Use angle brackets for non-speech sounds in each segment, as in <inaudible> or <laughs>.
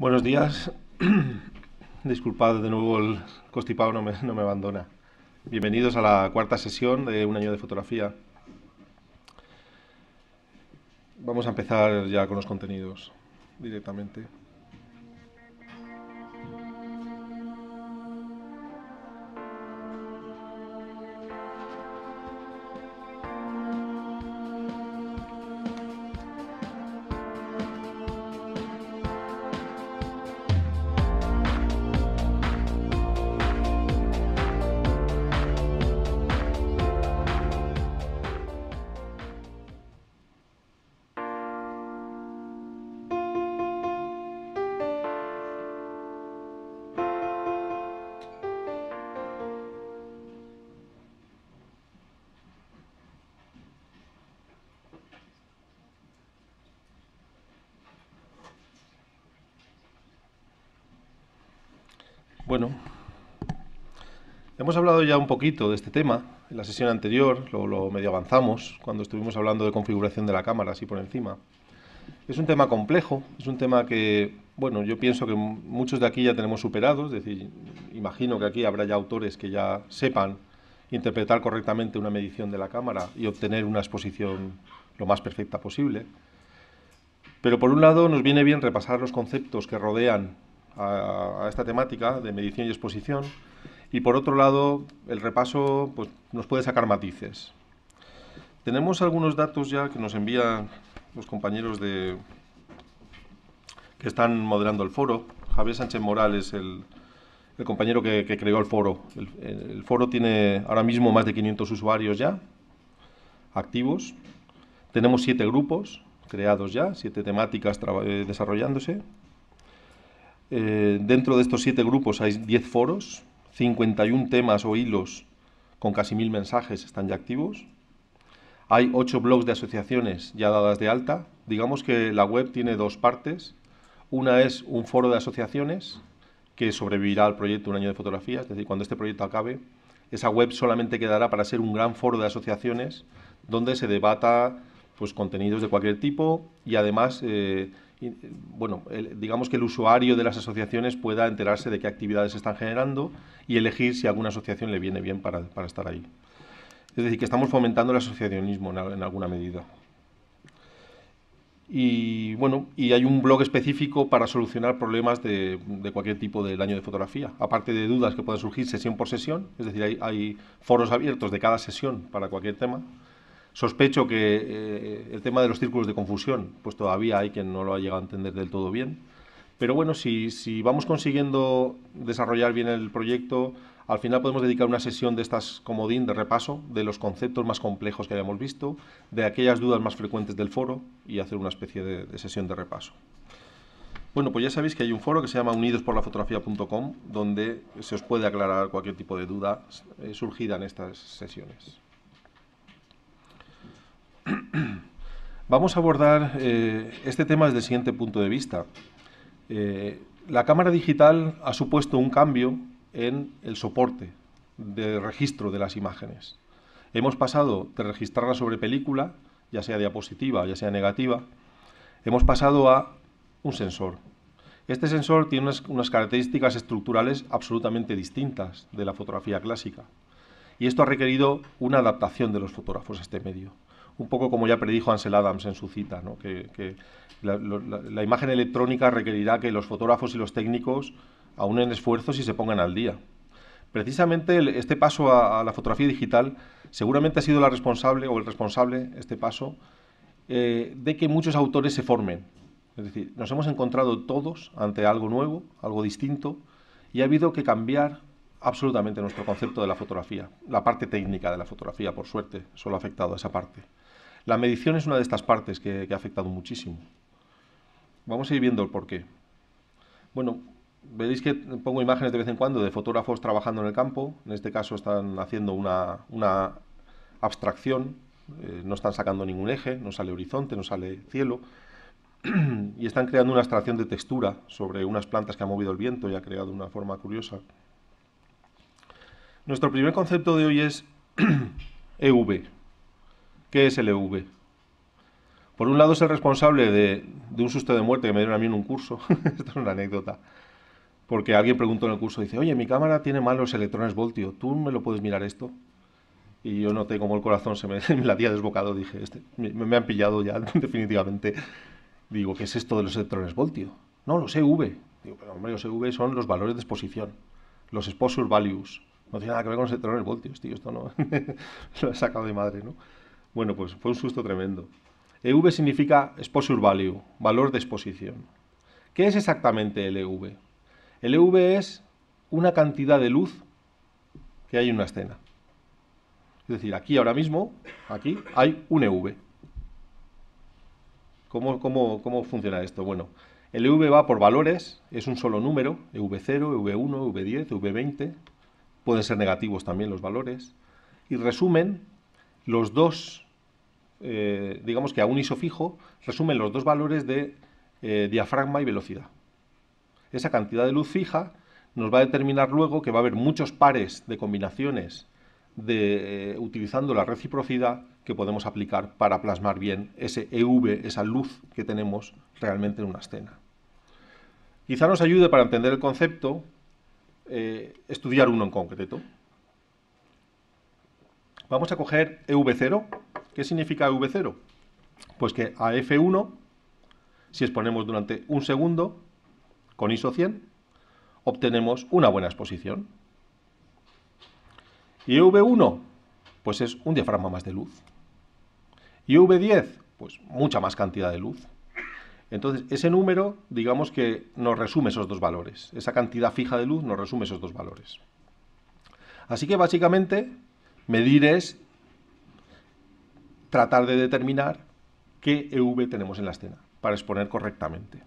Buenos días. <clears throat> Disculpad de nuevo el constipado, no me, no me, abandona. Bienvenidos a la cuarta sesión de Un año de fotografía. Vamos a empezar ya con los contenidos directamente. Bueno, hemos hablado ya un poquito de este tema en la sesión anterior, lo, medio avanzamos cuando estuvimos hablando de configuración de la cámara, así por encima. Es un tema complejo, es un tema que, bueno, yo pienso que muchos de aquí ya tenemos superados, es decir, imagino que aquí habrá ya autores que ya sepan interpretar correctamente una medición de la cámara y obtener una exposición lo más perfecta posible. Pero por un lado nos viene bien repasar los conceptos que rodean a, esta temática de medición y exposición. Y por otro lado, el repaso pues, nos puede sacar matices. Tenemos algunos datos ya que nos envían los compañeros de, que están moderando el foro. Javier Sánchez Morales, el, el compañero que, creó el foro. El, el, foro tiene ahora mismo más de 500 usuarios ya activos. Tenemos siete grupos creados ya, siete temáticas eh, desarrollándose. Eh, dentro de estos siete grupos hay 10 foros, 51 temas o hilos con casi mil mensajes están ya activos. Hay ocho blogs de asociaciones ya dadas de alta. Digamos que la web tiene dos partes. Una es un foro de asociaciones que sobrevivirá al proyecto un año de fotografías, es decir, cuando este proyecto acabe, esa web solamente quedará para ser un gran foro de asociaciones donde se debata pues, contenidos de cualquier tipo y además eh, eh, bueno, digamos que el usuario de las asociaciones pueda enterarse de qué actividades están generando y elegir si alguna asociación le viene bien para, estar ahí. Es decir, que estamos fomentando el asociacionismo en, alguna medida. Y bueno, y hay un blog específico para solucionar problemas de, cualquier tipo del año de fotografía, aparte de dudas que puedan surgir sesión por sesión, es decir, hay foros abiertos de cada sesión para cualquier tema. Sospecho que eh, el tema de los círculos de confusión, pues todavía hay quien no lo ha llegado a entender del todo bien. Pero bueno, si, vamos consiguiendo desarrollar bien el proyecto, al final podemos dedicar una sesión de estas comodín de repaso de los conceptos más complejos que hayamos visto, de aquellas dudas más frecuentes del foro y hacer una especie de, sesión de repaso. Bueno, pues ya sabéis que hay un foro que se llama unidosporlafotografía.com donde se os puede aclarar cualquier tipo de duda eh, surgida en estas sesiones. Vamos a abordar eh, este tema desde el siguiente punto de vista. Eh, la cámara digital ha supuesto un cambio en el soporte de registro de las imágenes. Hemos pasado de registrarla sobre película, ya sea diapositiva, o ya sea negativa, hemos pasado a un sensor. Este sensor tiene unas características estructurales absolutamente distintas de la fotografía clásica. Y esto ha requerido una adaptación de los fotógrafos a este medio un poco como ya predijo Ansel Adams en su cita, que, la, imagen electrónica requerirá que los fotógrafos y los técnicos aunen esfuerzos y se pongan al día. Precisamente este paso a, la fotografía digital seguramente ha sido la responsable o el responsable, este paso, eh, de que muchos autores se formen. Es decir, nos hemos encontrado todos ante algo nuevo, algo distinto, y ha habido que cambiar absolutamente nuestro concepto de la fotografía, la parte técnica de la fotografía, por suerte, solo ha afectado a esa parte. La medición es una de estas partes que, ha afectado muchísimo. Vamos a ir viendo el porqué. Bueno, veréis que pongo imágenes de vez en cuando de fotógrafos trabajando en el campo. En este caso están haciendo una, abstracción, eh, no están sacando ningún eje, no sale horizonte, no sale cielo. <clears throat> y están creando una abstracción de textura sobre unas plantas que ha movido el viento y ha creado una forma curiosa. Nuestro primer concepto de hoy es EV, <clears throat> e ¿Qué es el EV? Por un lado es el responsable de, un susto de muerte que me dieron a mí en un curso. <laughs> Esto es una anécdota. Porque alguien preguntó en el curso, dice, oye, mi cámara tiene malos electrones voltio, ¿tú me lo puedes mirar esto? Y yo noté como el corazón se me, <laughs> me latía desbocado, dije, este, me, han pillado ya <laughs> definitivamente. Digo, ¿qué es esto de los electrones voltio? No, los EV. Digo, pero hombre, los EV son los valores de exposición, los exposure values. No tiene nada que ver con los electrones voltios, tío, esto no. lo he sacado de madre, ¿no? Bueno, pues fue un susto tremendo. EV significa Exposure Value, valor de exposición. ¿Qué es exactamente el EV? El EV es una cantidad de luz que hay en una escena. Es decir, aquí ahora mismo, aquí, hay un EV. ¿Cómo, cómo, funciona esto? Bueno, el EV va por valores, es un solo número, EV0, EV1, EV10, EV20, pueden ser negativos también los valores, y resumen los dos eh, digamos que a un ISO fijo, resumen los dos valores de eh, diafragma y velocidad. Esa cantidad de luz fija nos va a determinar luego que va a haber muchos pares de combinaciones de, eh, utilizando la reciprocidad que podemos aplicar para plasmar bien ese EV, esa luz que tenemos realmente en una escena. Quizá nos ayude para entender el concepto estudiar uno en concreto. Vamos a coger EV0, ¿Qué significa V0? Pues que a F1, si exponemos durante un segundo con ISO 100, obtenemos una buena exposición. Y V1, pues es un diafragma más de luz. Y V10, pues mucha más cantidad de luz. Entonces, ese número, digamos que nos resume esos dos valores. Esa cantidad fija de luz nos resume esos dos valores. Así que básicamente, medir es tratar de determinar qué EV tenemos en la escena para exponer correctamente.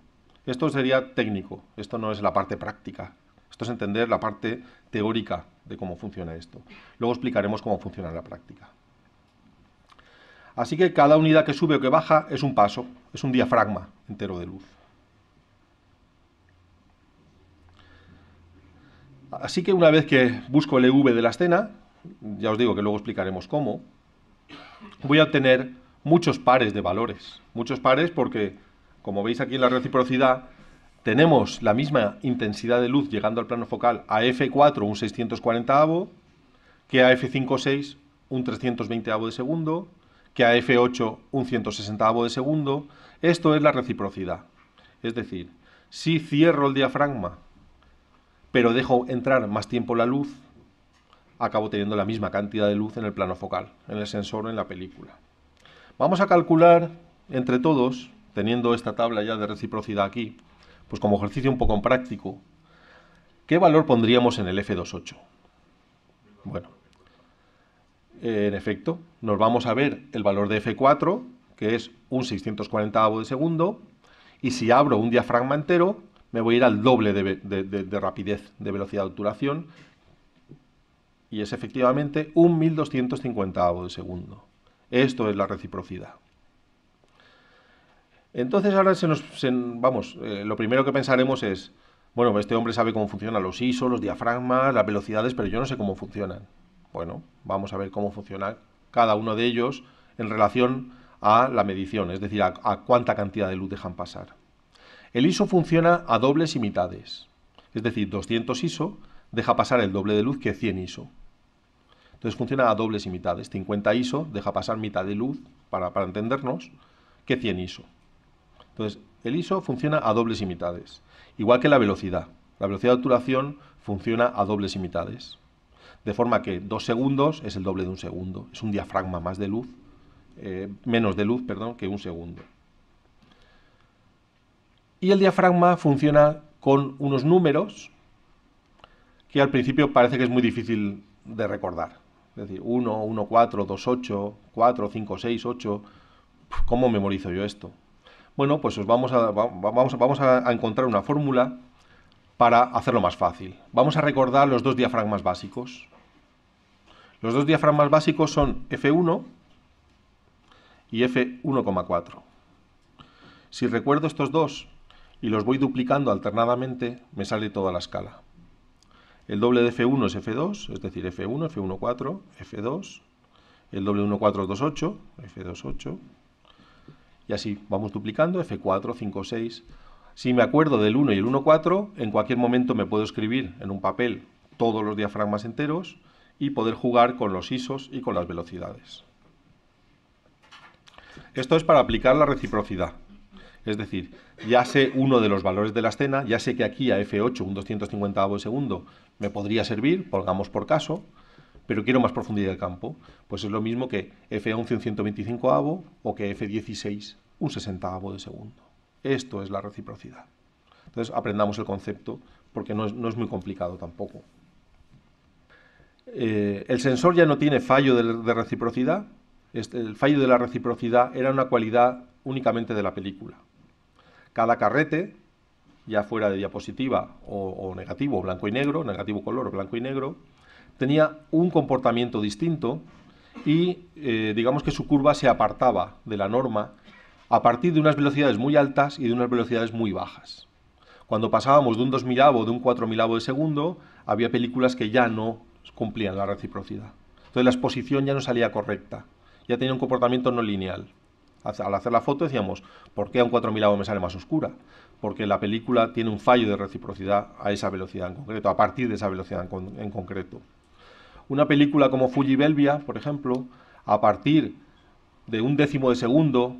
Esto sería técnico, esto no es la parte práctica, esto es entender la parte teórica de cómo funciona esto. Luego explicaremos cómo funciona en la práctica. Así que cada unidad que sube o que baja es un paso, es un diafragma entero de luz. Así que una vez que busco el EV de la escena, ya os digo que luego explicaremos cómo, voy a obtener muchos pares de valores. Muchos pares porque, como veis aquí en la reciprocidad, tenemos la misma intensidad de luz llegando al plano focal a F4 un 640 avo, que a F5.6 un 320 avo de segundo, que a F8 un 160 avo de segundo. Esto es la reciprocidad. Es decir, si cierro el diafragma, pero dejo entrar más tiempo la luz, acabo teniendo la misma cantidad de luz en el plano focal, en el sensor, en la película. Vamos a calcular entre todos, teniendo esta tabla ya de reciprocidad aquí, pues como ejercicio un poco en práctico, ¿qué valor pondríamos en el F28? Bueno, en efecto, nos vamos a ver el valor de F4, que es un 640 de segundo, y si abro un diafragma entero, me voy a ir al doble de, de rapidez, de velocidad de obturación, y es efectivamente un 1250 de segundo. Esto es la reciprocidad. Entonces ahora se nos... vamos, eh, lo primero que pensaremos es, bueno, este hombre sabe cómo funcionan los ISO, los diafragmas, las velocidades, pero yo no sé cómo funcionan. Bueno, vamos a ver cómo funciona cada uno de ellos en relación a la medición, es decir, a, a cuánta cantidad de luz dejan pasar. El ISO funciona a dobles y mitades, es decir, 200 ISO deja pasar el doble de luz que 100 ISO. Entonces funciona a dobles y mitades. 50 ISO deja pasar mitad de luz, para, entendernos, que 100 ISO. Entonces, el ISO funciona a dobles y mitades. Igual que la velocidad. La velocidad de obturación funciona a dobles y mitades. De forma que dos segundos es el doble de un segundo. Es un diafragma más de luz, eh, menos de luz, perdón, que un segundo. Y el diafragma funciona con unos números que al principio parece que es muy difícil de recordar. Es decir, 1, 1, 4, 2, 8, 4, 5, 6, 8. ¿Cómo memorizo yo esto? Bueno, pues os vamos a, vamos, vamos a encontrar una fórmula para hacerlo más fácil. Vamos a recordar los dos diafragmas básicos. Los dos diafragmas básicos son F1 y F1,4. Si recuerdo estos dos y los voy duplicando alternadamente, me sale toda la escala. El doble de F1 es F2, es decir, F1, F1, 4, F2, el doble de 1, 4, 2, 8, F2, 8, y así vamos duplicando, F4, 5, 6. Si me acuerdo del 1 y el 1, 4, en cualquier momento me puedo escribir en un papel todos los diafragmas enteros y poder jugar con los ISOs y con las velocidades. Esto es para aplicar la reciprocidad. Es decir, ya sé uno de los valores de la escena, ya sé que aquí a F8, un 250 de segundo, me podría servir, pongamos por caso, pero quiero más profundidad del campo. Pues es lo mismo que F11 un 125 avo o que F16 un 60 avo de segundo. Esto es la reciprocidad. Entonces aprendamos el concepto porque no es, muy complicado tampoco. Eh, el sensor ya no tiene fallo de, reciprocidad. Este, el fallo de la reciprocidad era una cualidad únicamente de la película. Cada carrete, ya fuera de diapositiva o, negativo, blanco y negro, negativo color, blanco y negro, tenía un comportamiento distinto y eh, digamos que su curva se apartaba de la norma a partir de unas velocidades muy altas y de unas velocidades muy bajas. Cuando pasábamos de un 2000 o de un 4000 de segundo, había películas que ya no cumplían la reciprocidad. Entonces la exposición ya no salía correcta, ya tenía un comportamiento no lineal. Al hacer la foto decíamos, ¿por qué a un 4000 me sale más oscura? Porque la película tiene un fallo de reciprocidad a esa velocidad en concreto, a partir de esa velocidad en, concreto. Una película como Fuji Belvia, por ejemplo, a partir de un décimo de segundo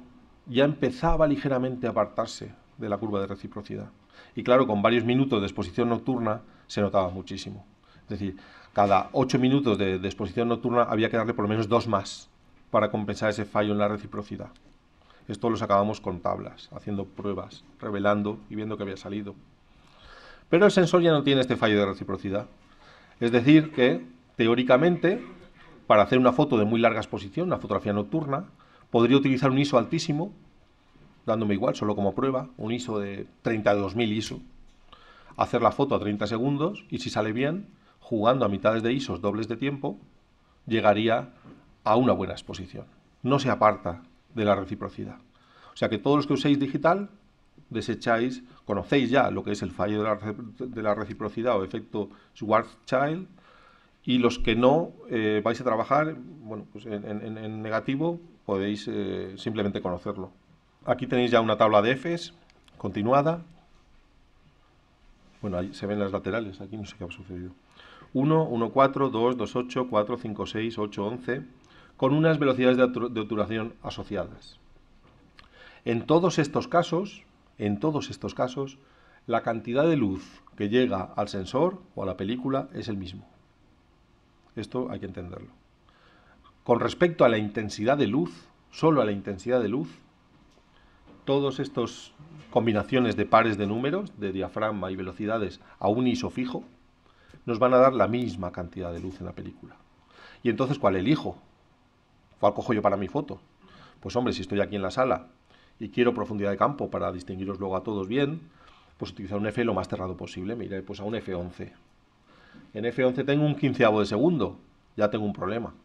ya empezaba ligeramente a apartarse de la curva de reciprocidad. Y claro, con varios minutos de exposición nocturna se notaba muchísimo. Es decir, cada ocho minutos de exposición nocturna había que darle por lo menos dos más para compensar ese fallo en la reciprocidad. Esto lo sacábamos con tablas, haciendo pruebas, revelando y viendo que había salido. Pero el sensor ya no tiene este fallo de reciprocidad. Es decir, que teóricamente, para hacer una foto de muy larga exposición, una fotografía nocturna, podría utilizar un ISO altísimo, dándome igual, solo como prueba, un ISO de 32.000 ISO, hacer la foto a 30 segundos y si sale bien, jugando a mitades de ISOs dobles de tiempo, llegaría a una buena exposición. No se aparta de la reciprocidad. O sea que todos los que uséis digital, desecháis, conocéis ya lo que es el fallo de la, reciprocidad o efecto Schwarzschild, y los que no eh, vais a trabajar bueno, pues en, negativo, podéis eh, simplemente conocerlo. Aquí tenéis ya una tabla de Fs continuada. Bueno, ahí se ven las laterales, aquí no sé qué ha sucedido. 1, 1, 4, 2, 2, 8, 4, 5, 6, 8, 11 con unas velocidades de, obturación asociadas. En todos estos casos, en todos estos casos, la cantidad de luz que llega al sensor o a la película es el mismo. Esto hay que entenderlo. Con respecto a la intensidad de luz, solo a la intensidad de luz, todas estas combinaciones de pares de números, de diafragma y velocidades a un ISO fijo, nos van a dar la misma cantidad de luz en la película. Y entonces, ¿cuál elijo? ¿Cuál cojo yo para mi foto? Pues hombre, si estoy aquí en la sala y quiero profundidad de campo para distinguiros luego a todos bien, pues utilizar un F lo más cerrado posible. Me pues a un F11. En F11 tengo un quinceavo de segundo. Ya tengo un problema.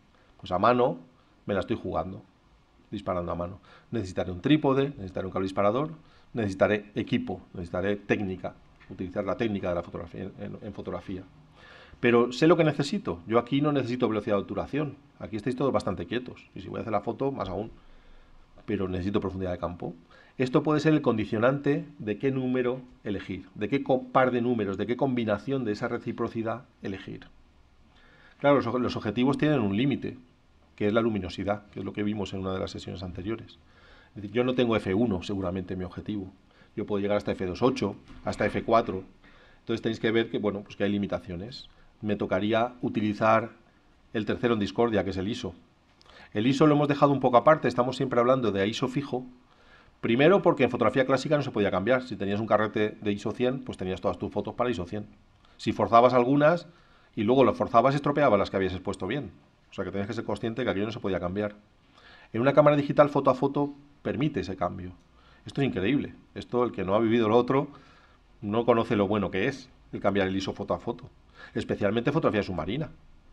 Pues a mano me la estoy jugando. Disparando a mano. Necesitaré un trípode, necesitaré un cable disparador, necesitaré equipo, necesitaré técnica. Utilizar la técnica de la fotografía, en fotografía. Pero sé lo que necesito. Yo aquí no necesito velocidad de obturación. Aquí estáis todos bastante quietos. Y si voy a hacer la foto, más aún. Pero necesito profundidad de campo. Esto puede ser el condicionante de qué número elegir, de qué par de números, de qué combinación de esa reciprocidad elegir. Claro, los, objetivos tienen un límite, que es la luminosidad, que es lo que vimos en una de las sesiones anteriores. Es decir, yo no tengo F1 seguramente mi objetivo. Yo puedo llegar hasta F2.8, hasta F4. Entonces tenéis que ver que, bueno, pues que hay limitaciones me tocaría utilizar el tercero en discordia, que es el ISO. El ISO lo hemos dejado un poco aparte, estamos siempre hablando de ISO fijo. Primero porque en fotografía clásica no se podía cambiar. Si tenías un carrete de ISO 100, pues tenías todas tus fotos para ISO 100. Si forzabas algunas y luego lo forzabas, estropeabas las que habías expuesto bien. O sea que tenías que ser consciente de que aquello no se podía cambiar. En una cámara digital, foto a foto, permite ese cambio. Esto es increíble. Esto, el que no ha vivido lo otro, no conoce lo bueno que es el cambiar el ISO foto a foto especialmente fotografía submarina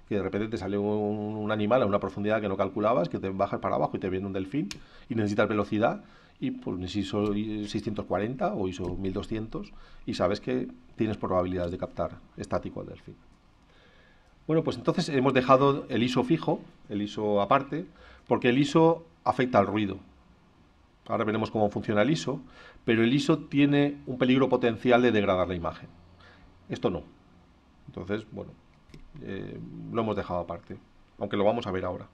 que de repente te sale un, animal a una profundidad que no calculabas, que te bajas para abajo y te viene un delfín y necesitas velocidad y pues ISO 640 o ISO 1200 y sabes que tienes probabilidades de captar estático al delfín. Bueno, pues entonces hemos dejado el ISO fijo, el ISO aparte, porque el ISO afecta al ruido. Ahora veremos cómo funciona el ISO, pero el ISO tiene un peligro potencial de degradar la imagen. Esto no, entonces, bueno, eh, lo hemos dejado aparte, aunque lo vamos a ver ahora.